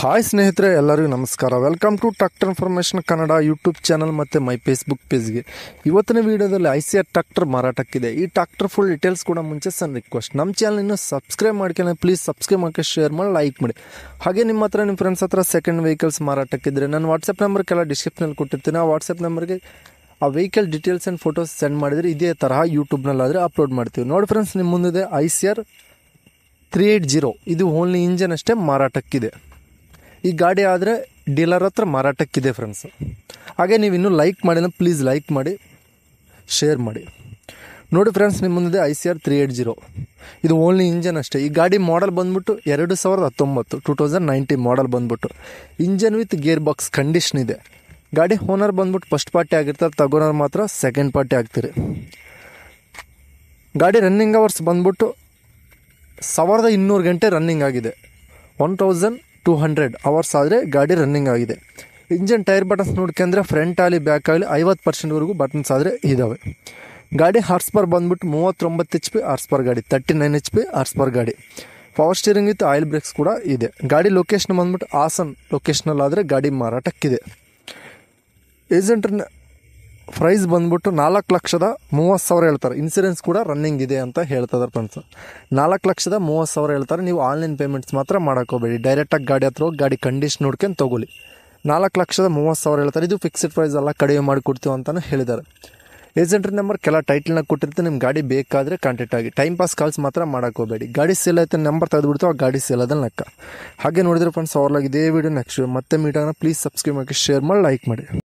hi ಸ್ನೇಹಿತರೆ ಎಲ್ಲರಿಗೂ ನಮಸ್ಕಾರ welcome to tractor information Kannada YouTube channel ಮತ್ತು ಮೈ ಫೇಸ್ಬುಕ್ ಪೇಜ್ಗೆ ಇವತ್ತಿನ ವೀಡಿಯೋದಲ್ಲಿ ಐ ಸಿ ಆರ್ ಟ್ರಾಕ್ಟರ್ ಮಾರಾಟಕ್ಕಿದೆ ಈ ಟ್ರಾಕ್ಟರ್ ಫುಲ್ ಡೀಟೇಲ್ಸ್ ಕೂಡ ಮುಂಚೆ ಸಣ್ಣ ರಿಕ್ವೆಸ್ಟ್ ನಮ್ಮ ಚಾನಲ್ ಇನ್ನು ಸಬ್ಸ್ಕ್ರೈಬ್ ಮಾಡ್ಕೊಳ್ಳಿ ಪ್ಲೀಸ್ ಸಬ್ಸ್ಕ್ರೈಬ್ ಮಾಡ್ಕೊಂಡು ಶೇರ್ ಮಾಡಿ ಲೈಕ್ ಮಾಡಿ ಹಾಗೆ ನಿಮ್ಮ ಹತ್ರ ನಿಮ್ಮ ಫ್ರೆಂಡ್ಸ್ ಹತ್ರ ಸೆಕೆಂಡ್ ವೆಹಿಕಲ್ಸ್ ಮಾರಾಟಕ್ಕಿದ್ರೆ ನಾನು ವಾಟ್ಸಪ್ ನಂಬರ್ಗೆಲ್ಲ ಡಿಸ್ಕ್ರಿಪ್ಷನಲ್ಲಿ ಕೊಟ್ಟಿರ್ತೀನಿ ಆ ವಾಟ್ಸಪ್ ನಂಬರ್ಗೆ ಆ vehicle details and photos send ಮಾಡಿದರೆ ಇದೇ ತರಹ ಯೂಟ್ಯೂಬ್ನಲ್ಲಾದರೆ ಅಪ್ಲೋಡ್ ಮಾಡ್ತೀವಿ ನೋಡಿ ಫ್ರೆಂಡ್ಸ್ ನಿಮ್ಮ ಮುಂದಿದೆ I C R three eight zero ಇದು ಓನ್ಲಿ ಇಂಜನ್ ಅಷ್ಟೇ ಮಾರಾಟಕ್ಕಿದೆ ಈ ಗಾಡಿ ಆದರೆ ಡೀಲರ್ ಹತ್ರ ಮಾರಾಟಕ್ಕಿದೆ ಫ್ರೆಂಡ್ಸು ಹಾಗೆ ನೀವು ಇನ್ನೂ ಲೈಕ್ ಮಾಡಿದ್ರೆ ಪ್ಲೀಸ್ ಲೈಕ್ ಮಾಡಿ ಶೇರ್ ಮಾಡಿ ನೋಡಿ ಫ್ರೆಂಡ್ಸ್ ನಿಮ್ಮ ಮುಂದಿದೆ I C R three eight zero ಇದು ಓನ್ಲಿ ಇಂಜನ್ ಅಷ್ಟೇ ಈ ಗಾಡಿ ಮಾಡೆಲ್ ಬಂದ್ಬಿಟ್ಟು ಎರಡು ಸಾವಿರದ ಹತ್ತೊಂಬತ್ತು ಟೂ ತೌಸಂಡ್ ನೈಂಟಿ ಮಾಡೆಲ್ ಬಂದ್ಬಿಟ್ಟು engine with gear box condition ಇದೆ ಗಾಡಿ ಓನರ್ ಬಂದ್ಬಿಟ್ಟು ಫಸ್ಟ್ ಪಾರ್ಟಿ ಆಗಿರ್ತಾರೆ ತಗೋನರ್ ಮಾತ್ರ ಸೆಕೆಂಡ್ ಪಾರ್ಟಿ ಆಗ್ತೀರಿ ಗಾಡಿ ರನ್ನಿಂಗ್ ಅವರ್ಸ್ ಬಂದ್ಬಿಟ್ಟು ಸಾವಿರದ ಇನ್ನೂರು ಗಂಟೆ ರನ್ನಿಂಗ್ ಆಗಿದೆ one thousand two hundred hours ಆದರೆ ಗಾಡಿ ರನ್ನಿಂಗ್ ಆಗಿದೆ ಇಂಜನ್ ಟೈರ್ ಬಟನ್ಸ್ ನೋಡ್ಕೊಂಡ್ರೆ ಫ್ರಂಟ್ ಆಗಲಿ ಬ್ಯಾಕ್ ಆಗಲಿ ಐವತ್ತು ಪರ್ಸೆಂಟ್ವರೆಗೂ ಬಟನ್ಸ್ ಆದರೆ ಇದ್ದಾವೆ ಗಾಡಿ ಹಾರ್ಸ್ ಬಂದ್ಬಿಟ್ಟು ಮೂವತ್ತೊಂಬತ್ತು ಎಚ್ ಪಿ ಹಾರ್ಸ್ ಸ್ಪರ್ ಗಾಡಿ thirty nine H P horse ಗಾಡಿ power steering with oil brakes ಕೂಡ ಇದೆ ಗಾಡಿ ಲೊಕೇಶನ್ ಬಂದ್ಬಿಟ್ಟು ಹಾಸನ್ ಲೊಕೇಶ್ನಲ್ಲಾದರೆ ಗಾಡಿ ಮಾರಾಟಕ್ಕಿದೆ ಏಜೆಂಟ್ರನ್ನ ಪ್ರೈಸ್ ಬಂದ್ಬಿಟ್ಟು ನಾಲ್ಕು ಲಕ್ಷದ ಮೂವತ್ತು ಸಾವಿರ ಹೇಳ್ತಾರೆ ಇನ್ಸೂರೆನ್ಸ್ ಕೂಡ ರನ್ನಿಂಗ್ ಇದೆ ಅಂತ ಹೇಳ್ತಾರೆ ಫ್ರೆಂಡ್ಸ್ ನಾಲ್ಕು ಲಕ್ಷದ ಮೂವತ್ತು ಸಾವಿರ ಹೇಳ್ತಾರೆ ನೀವು ಆನ್ಲೈನ್ ಪೇಮೆಂಟ್ಸ್ ಮಾತ್ರ ಮಾಡೋಕ್ಕೋಬೇಡಿ ಡೈರೆಕ್ಟಾಗಿ ಗಾಡಿ ಹತ್ರ ಹೋಗಿ ಗಾಡಿ ಕಂಡೀಷನ್ ನೋಡ್ಕೊಂಡು ತೊಗೊಳ್ಳಿ ನಾಲ್ಕು ಲಕ್ಷದ ಮೂವತ್ತು ಸಾವಿರ ಹೇಳ್ತಾರೆ ಇದು ಫಿಕ್ಸ್ಡ್ ಪ್ರೈಸ್ ಎಲ್ಲ ಕಡಿಮೆ ಮಾಡಿಕೊಡ್ತೀವಿ ಅಂತಲೂ ಹೇಳಿದ್ದಾರೆ ಏಜೆಂಟ್ರ ನಂಬರ್ ಕೆಲ ಟೈಟಲ್ನ ಕೊಟ್ಟಿರ್ತೀವಿ ನಿಮ್ಮ ಗಾಡಿ ಬೇಕಾದರೆ ಕಾಂಟ್ಯಾಕ್ಟ್ ಆಗಿ ಟೈಮ್ ಪಾಸ್ ಕಾಲ್ಸ್ ಮಾತ್ರ ಹೋಗಬೇಡಿ ಗಾಡಿ ಸೇಲ್ ಆಯ್ತು ನಂಬರ್ ತೆಗೆದುಬಿಡ್ತು ಆ ಗಾಡಿ ಸೇಲ್ ಅದನ್ನು ನಕ್ಕ ಹಾಗೆ ನೋಡಿದ್ರೆ ಫ್ರೆಂಡ್ಸ್ ಅವ್ರಲಾಗಿ ಇದೇ ವಿಡಿಯೋ ನೆಕ್ಸ್ಟ್ ಮತ್ತೆ ಮೀಟಾಗ ಪ್ಲೀಸ್ ಸಬ್ಸ್ಕ್ರೈಬ್ ಮಾಡಿ ಶೇರ್ ಮಾಡಿ ಲೈಕ್ ಮಾಡಿ